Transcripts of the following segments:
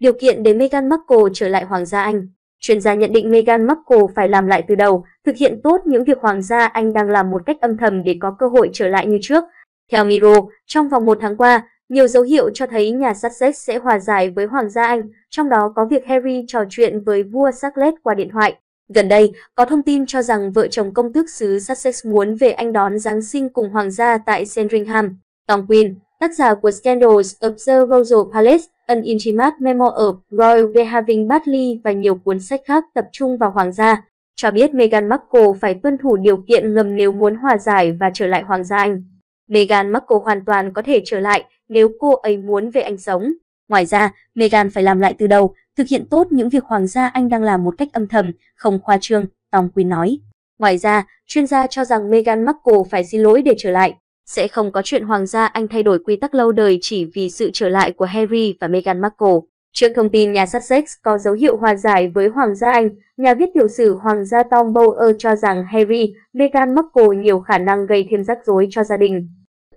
Điều kiện để Meghan Markle trở lại Hoàng gia Anh Chuyên gia nhận định Meghan Markle phải làm lại từ đầu, thực hiện tốt những việc Hoàng gia Anh đang làm một cách âm thầm để có cơ hội trở lại như trước. Theo Miro, trong vòng một tháng qua, nhiều dấu hiệu cho thấy nhà Sussex sẽ hòa giải với Hoàng gia Anh, trong đó có việc Harry trò chuyện với vua Charles qua điện thoại. Gần đây, có thông tin cho rằng vợ chồng công tước xứ Sussex muốn về Anh đón Giáng sinh cùng Hoàng gia tại Sandringham, Tongquin. Tác giả của Scandals, Observe Royal Palace, An Intimate Memoir, of Royal Behaving Badly và nhiều cuốn sách khác tập trung vào hoàng gia, cho biết Meghan Markle phải tuân thủ điều kiện ngầm nếu muốn hòa giải và trở lại hoàng gia Anh. Meghan Markle hoàn toàn có thể trở lại nếu cô ấy muốn về Anh sống. Ngoài ra, Meghan phải làm lại từ đầu, thực hiện tốt những việc hoàng gia Anh đang làm một cách âm thầm, không khoa trương, Tom Quinn nói. Ngoài ra, chuyên gia cho rằng Meghan Markle phải xin lỗi để trở lại sẽ không có chuyện Hoàng gia Anh thay đổi quy tắc lâu đời chỉ vì sự trở lại của Harry và Meghan Markle. Trước thông tin nhà Sussex có dấu hiệu hòa giải với Hoàng gia Anh, nhà viết tiểu sử Hoàng gia Tom Bower cho rằng Harry, Meghan Markle nhiều khả năng gây thêm rắc rối cho gia đình.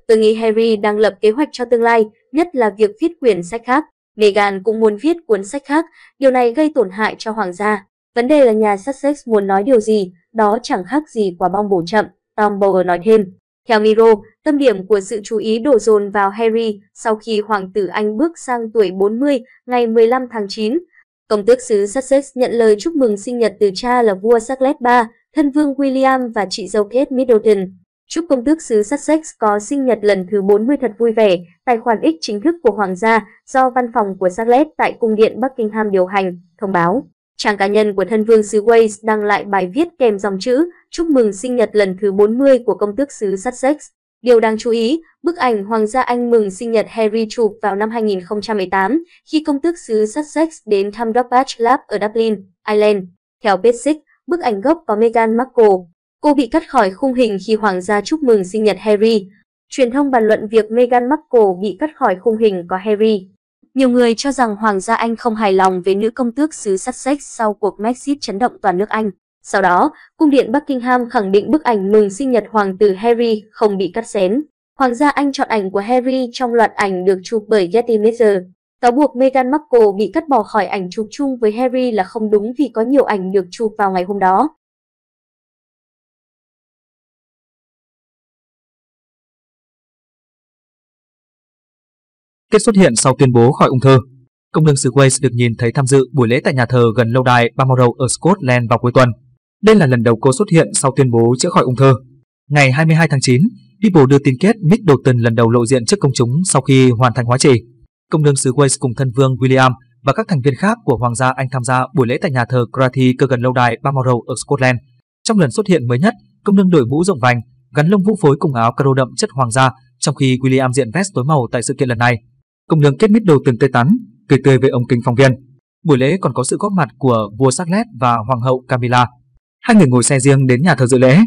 Tôi nghĩ Harry đang lập kế hoạch cho tương lai, nhất là việc viết quyển sách khác. Meghan cũng muốn viết cuốn sách khác, điều này gây tổn hại cho Hoàng gia. Vấn đề là nhà Sussex muốn nói điều gì, đó chẳng khác gì quả bong bổ chậm, Tom Bower nói thêm. Theo Mirror, tâm điểm của sự chú ý đổ dồn vào Harry sau khi Hoàng tử Anh bước sang tuổi 40 ngày 15 tháng 9. Công tước xứ Sussex nhận lời chúc mừng sinh nhật từ cha là vua Charles III, thân vương William và chị dâu Kate Middleton. Chúc công tước xứ Sussex có sinh nhật lần thứ 40 thật vui vẻ, tài khoản X chính thức của Hoàng gia do văn phòng của Charles tại Cung điện Buckingham điều hành, thông báo. Trang cá nhân của thân vương xứ Wales đăng lại bài viết kèm dòng chữ Chúc mừng sinh nhật lần thứ 40 của công tước xứ Sussex. Điều đáng chú ý, bức ảnh Hoàng gia Anh mừng sinh nhật Harry chụp vào năm 2018 khi công tước xứ Sussex đến thăm Dogbatch Lab ở Dublin, Ireland. Theo Pesic, bức ảnh gốc có Meghan Markle. Cô bị cắt khỏi khung hình khi Hoàng gia chúc mừng sinh nhật Harry. Truyền thông bàn luận việc Meghan Markle bị cắt khỏi khung hình có Harry. Nhiều người cho rằng Hoàng gia Anh không hài lòng với nữ công tước xứ Sussex sau cuộc Brexit chấn động toàn nước Anh. Sau đó, cung điện Buckingham khẳng định bức ảnh mừng sinh nhật hoàng tử Harry không bị cắt xén. Hoàng gia Anh chọn ảnh của Harry trong loạt ảnh được chụp bởi Getty Images. Cáo buộc Meghan Markle bị cắt bỏ khỏi ảnh chụp chung với Harry là không đúng vì có nhiều ảnh được chụp vào ngày hôm đó. kết xuất hiện sau tuyên bố khỏi ung thư. Công đương xứ Wales được nhìn thấy tham dự buổi lễ tại nhà thờ gần lâu đài Balmoral ở Scotland vào cuối tuần. Đây là lần đầu cô xuất hiện sau tuyên bố chữa khỏi ung thư. Ngày 22 tháng 9, People đưa tin kết Middleton lần đầu lộ diện trước công chúng sau khi hoàn thành hóa trị. Công đương xứ Wales cùng thân vương William và các thành viên khác của hoàng gia Anh tham gia buổi lễ tại nhà thờ Crathi cơ gần lâu đài Balmoral ở Scotland. Trong lần xuất hiện mới nhất, công đương đổi mũ rộng vành, gắn lông vũ phối cùng áo caro đậm chất hoàng gia, trong khi William diện vest tối màu tại sự kiện lần này công đường kết mít đầu từng tươi tắn, cười tươi với ông kinh phóng viên. Buổi lễ còn có sự góp mặt của vua Sarlet và hoàng hậu Camilla. Hai người ngồi xe riêng đến nhà thờ dự lễ.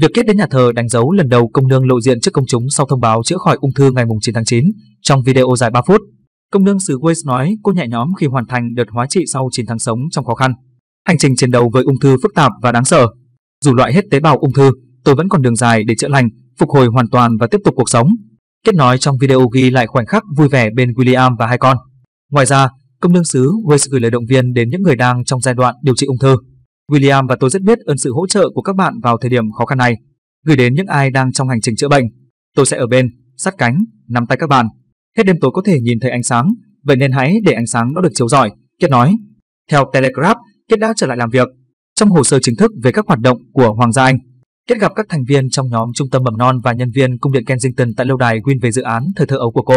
Việc kết đến nhà thờ đánh dấu lần đầu công nương lộ diện trước công chúng sau thông báo chữa khỏi ung thư ngày 9 tháng 9. Trong video dài 3 phút, công nương xứ Wales nói cô nhẹ nhóm khi hoàn thành đợt hóa trị sau 9 tháng sống trong khó khăn. Hành trình chiến đấu với ung thư phức tạp và đáng sợ. Dù loại hết tế bào ung thư, tôi vẫn còn đường dài để chữa lành, phục hồi hoàn toàn và tiếp tục cuộc sống. Kết nói trong video ghi lại khoảnh khắc vui vẻ bên William và hai con. Ngoài ra, công đương sứ Wales gửi lời động viên đến những người đang trong giai đoạn điều trị ung thư. William và tôi rất biết ơn sự hỗ trợ của các bạn vào thời điểm khó khăn này. Gửi đến những ai đang trong hành trình chữa bệnh. Tôi sẽ ở bên, sát cánh, nắm tay các bạn. Hết đêm tối có thể nhìn thấy ánh sáng, vậy nên hãy để ánh sáng nó được chiếu rọi, Kết nói. Theo Telegraph, Kết đã trở lại làm việc. Trong hồ sơ chính thức về các hoạt động của Hoàng gia Anh, kết gặp các thành viên trong nhóm trung tâm mầm non và nhân viên cung điện Kensington tại lâu đài Win về dự án thời thơ ấu của cô.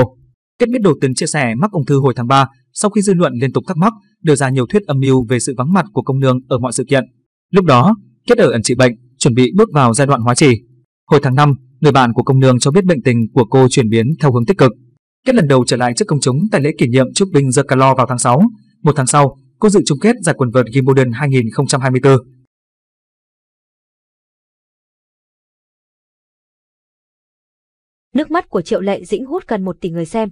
Kết biết đồ từng chia sẻ mắc ung thư hồi tháng 3, sau khi dư luận liên tục thắc mắc, đưa ra nhiều thuyết âm mưu về sự vắng mặt của công nương ở mọi sự kiện. Lúc đó, Kết ở ẩn trị bệnh, chuẩn bị bước vào giai đoạn hóa trị. Hồi tháng 5, người bạn của công nương cho biết bệnh tình của cô chuyển biến theo hướng tích cực. Kết lần đầu trở lại trước công chúng tại lễ kỷ niệm chúc binh The Calor vào tháng 6. Một tháng sau, cô dự chung kết giải quần vợt Wimbledon 2024. Nước mắt của Triệu Lệ Dĩnh hút gần một tỷ người xem.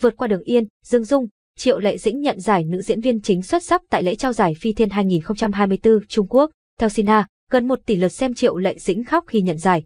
Vượt qua đường yên, Dương Dung, Triệu Lệ Dĩnh nhận giải nữ diễn viên chính xuất sắc tại lễ trao giải Phi Thiên 2024 Trung Quốc. Theo Sina, gần một tỷ lượt xem Triệu Lệ Dĩnh khóc khi nhận giải.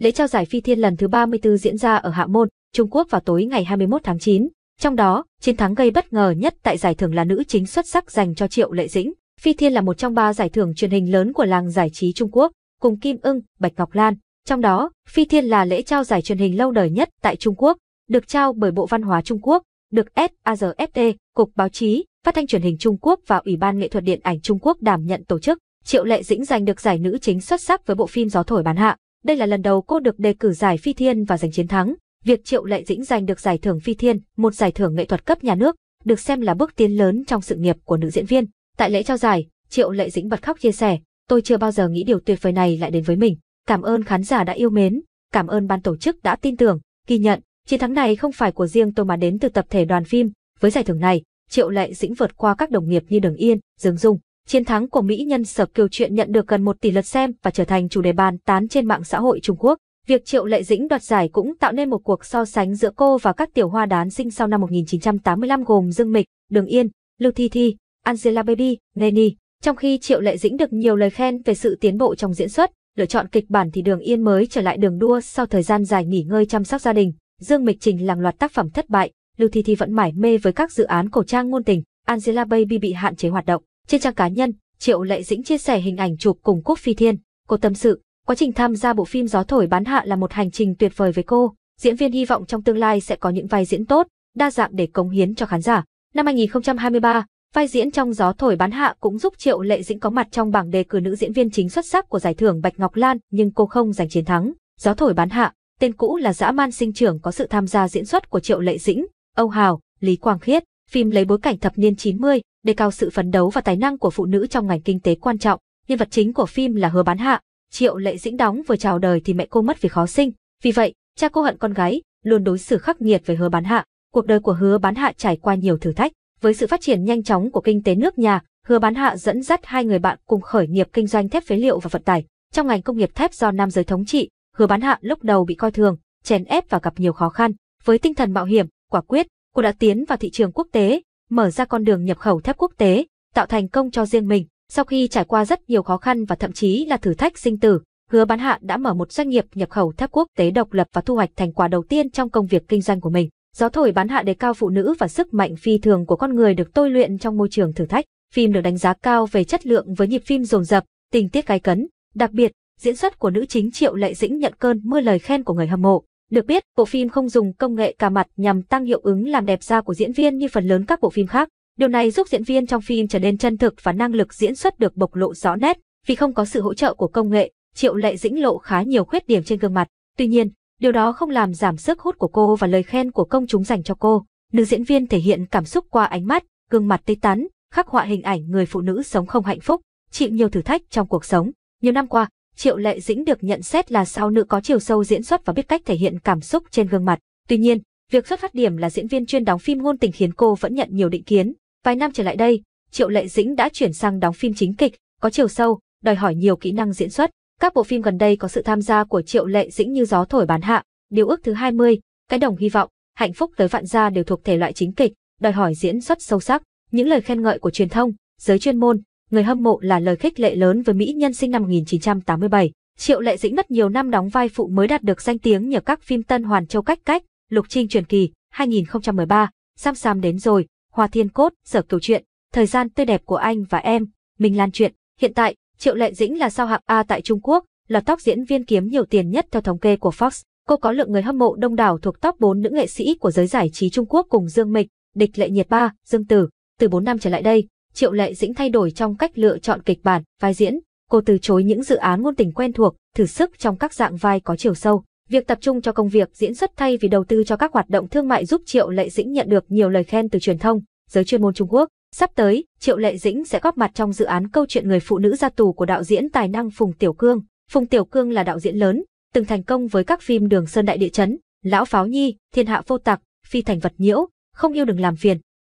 Lễ trao giải Phi Thiên lần thứ 34 diễn ra ở Hạ Môn, Trung Quốc vào tối ngày 21 tháng 9. Trong đó, chiến thắng gây bất ngờ nhất tại giải thưởng là nữ chính xuất sắc dành cho Triệu Lệ Dĩnh. Phi Thiên là một trong ba giải thưởng truyền hình lớn của làng giải trí Trung Quốc, cùng Kim Ưng, Bạch Ngọc Lan, trong đó, Phi Thiên là lễ trao giải truyền hình lâu đời nhất tại Trung Quốc, được trao bởi Bộ Văn hóa Trung Quốc, được SARFT, Cục Báo chí, Phát thanh truyền hình Trung Quốc và Ủy ban Nghệ thuật Điện ảnh Trung Quốc đảm nhận tổ chức. Triệu Lệ Dĩnh giành được giải nữ chính xuất sắc với bộ phim Gió thổi bán hạ. Đây là lần đầu cô được đề cử giải Phi Thiên và giành chiến thắng. Việc Triệu Lệ Dĩnh giành được giải thưởng Phi Thiên, một giải thưởng nghệ thuật cấp nhà nước, được xem là bước tiến lớn trong sự nghiệp của nữ diễn viên. Tại lễ trao giải, Triệu Lệ Dĩnh bật khóc chia sẻ, tôi chưa bao giờ nghĩ điều tuyệt vời này lại đến với mình. Cảm ơn khán giả đã yêu mến, cảm ơn ban tổ chức đã tin tưởng, ghi nhận, chiến thắng này không phải của riêng tôi mà đến từ tập thể đoàn phim. Với giải thưởng này, Triệu Lệ Dĩnh vượt qua các đồng nghiệp như Đường Yên, Dương Dung. Chiến thắng của mỹ nhân Sở Kiều Chuyện nhận được gần một tỷ lượt xem và trở thành chủ đề bàn tán trên mạng xã hội Trung Quốc. Việc Triệu Lệ Dĩnh đoạt giải cũng tạo nên một cuộc so sánh giữa cô và các tiểu hoa đán sinh sau năm 1985 gồm Dương Mịch, Đường Yên, Lưu Thi Thi, Angela Baby, Neni. Trong khi Triệu Lệ Dĩnh được nhiều lời khen về sự tiến bộ trong diễn xuất, lựa chọn kịch bản thì Đường Yên mới trở lại đường đua sau thời gian dài nghỉ ngơi chăm sóc gia đình. Dương Mịch Trình làng loạt tác phẩm thất bại, Lưu Thi Thi vẫn mải mê với các dự án cổ trang ngôn tình, Angela Baby bị hạn chế hoạt động. Trên trang cá nhân, Triệu Lệ Dĩnh chia sẻ hình ảnh chụp cùng Quốc Phi Thiên. Cô tâm sự, quá trình tham gia bộ phim Gió thổi bán hạ là một hành trình tuyệt vời với cô. Diễn viên hy vọng trong tương lai sẽ có những vai diễn tốt, đa dạng để cống hiến cho khán giả. Năm 2023, Vai diễn trong gió thổi bán hạ cũng giúp Triệu Lệ Dĩnh có mặt trong bảng đề cử nữ diễn viên chính xuất sắc của giải thưởng Bạch Ngọc Lan, nhưng cô không giành chiến thắng. Gió thổi bán hạ, tên cũ là dã man sinh trưởng có sự tham gia diễn xuất của Triệu Lệ Dĩnh, Âu Hào, Lý Quang Khiết. Phim lấy bối cảnh thập niên 90, đề cao sự phấn đấu và tài năng của phụ nữ trong ngành kinh tế quan trọng. Nhân vật chính của phim là Hứa Bán Hạ. Triệu Lệ Dĩnh đóng vừa chào đời thì mẹ cô mất vì khó sinh. Vì vậy, cha cô hận con gái, luôn đối xử khắc nghiệt với Hứa Bán Hạ. Cuộc đời của Hứa Bán Hạ trải qua nhiều thử thách. Với sự phát triển nhanh chóng của kinh tế nước nhà, Hứa Bán Hạ dẫn dắt hai người bạn cùng khởi nghiệp kinh doanh thép phế liệu và vận tải. Trong ngành công nghiệp thép do nam giới thống trị, Hứa Bán Hạ lúc đầu bị coi thường, chèn ép và gặp nhiều khó khăn. Với tinh thần mạo hiểm, quả quyết, cô đã tiến vào thị trường quốc tế, mở ra con đường nhập khẩu thép quốc tế, tạo thành công cho riêng mình. Sau khi trải qua rất nhiều khó khăn và thậm chí là thử thách sinh tử, Hứa Bán Hạ đã mở một doanh nghiệp nhập khẩu thép quốc tế độc lập và thu hoạch thành quả đầu tiên trong công việc kinh doanh của mình. Gió thổi bán hạ đề cao phụ nữ và sức mạnh phi thường của con người được tôi luyện trong môi trường thử thách. Phim được đánh giá cao về chất lượng với nhịp phim dồn dập, tình tiết gay cấn. Đặc biệt, diễn xuất của nữ chính Triệu Lệ Dĩnh nhận cơn mưa lời khen của người hâm mộ. Được biết, bộ phim không dùng công nghệ cả mặt nhằm tăng hiệu ứng làm đẹp da của diễn viên như phần lớn các bộ phim khác. Điều này giúp diễn viên trong phim trở nên chân thực và năng lực diễn xuất được bộc lộ rõ nét. Vì không có sự hỗ trợ của công nghệ, Triệu Lệ Dĩnh lộ khá nhiều khuyết điểm trên gương mặt. Tuy nhiên, Điều đó không làm giảm sức hút của cô và lời khen của công chúng dành cho cô. Nữ diễn viên thể hiện cảm xúc qua ánh mắt, gương mặt tê tắn, khắc họa hình ảnh người phụ nữ sống không hạnh phúc, chịu nhiều thử thách trong cuộc sống. Nhiều năm qua, Triệu Lệ Dĩnh được nhận xét là sao nữ có chiều sâu diễn xuất và biết cách thể hiện cảm xúc trên gương mặt. Tuy nhiên, việc xuất phát điểm là diễn viên chuyên đóng phim ngôn tình khiến cô vẫn nhận nhiều định kiến. Vài năm trở lại đây, Triệu Lệ Dĩnh đã chuyển sang đóng phim chính kịch, có chiều sâu, đòi hỏi nhiều kỹ năng diễn xuất. Các bộ phim gần đây có sự tham gia của Triệu Lệ Dĩnh như Gió thổi bán hạ, Điều ước thứ 20, Cái đồng hy vọng, Hạnh phúc tới vạn gia đều thuộc thể loại chính kịch, đòi hỏi diễn xuất sâu sắc, những lời khen ngợi của truyền thông, giới chuyên môn, người hâm mộ là lời khích lệ lớn với mỹ nhân sinh năm 1987. Triệu Lệ Dĩnh mất nhiều năm đóng vai phụ mới đạt được danh tiếng nhờ các phim Tân Hoàn Châu Cách Cách, Lục Trinh truyền kỳ, 2013, Sam Sam đến rồi, hòa Thiên Cốt, Sở Cửu Chuyện, Thời gian tươi đẹp của anh và em, Minh Lan Chuyện. Hiện tại, Triệu Lệ Dĩnh là sao hạng A tại Trung Quốc, là top diễn viên kiếm nhiều tiền nhất theo thống kê của Fox. Cô có lượng người hâm mộ đông đảo thuộc top 4 nữ nghệ sĩ của giới giải trí Trung Quốc cùng Dương Mịch, Địch Lệ Nhiệt Ba, Dương Tử. Từ 4 năm trở lại đây, Triệu Lệ Dĩnh thay đổi trong cách lựa chọn kịch bản, vai diễn. Cô từ chối những dự án ngôn tình quen thuộc, thử sức trong các dạng vai có chiều sâu. Việc tập trung cho công việc diễn xuất thay vì đầu tư cho các hoạt động thương mại giúp Triệu Lệ Dĩnh nhận được nhiều lời khen từ truyền thông, giới chuyên môn Trung Quốc. Sắp tới, Triệu Lệ Dĩnh sẽ góp mặt trong dự án câu chuyện người phụ nữ ra tù của đạo diễn tài năng Phùng Tiểu Cương. Phùng Tiểu Cương là đạo diễn lớn, từng thành công với các phim Đường Sơn Đại Địa Chấn, Lão Pháo Nhi, Thiên Hạ Vô Tặc, Phi Thành Vật Nhiễu, Không Yêu Đừng Làm Phiền,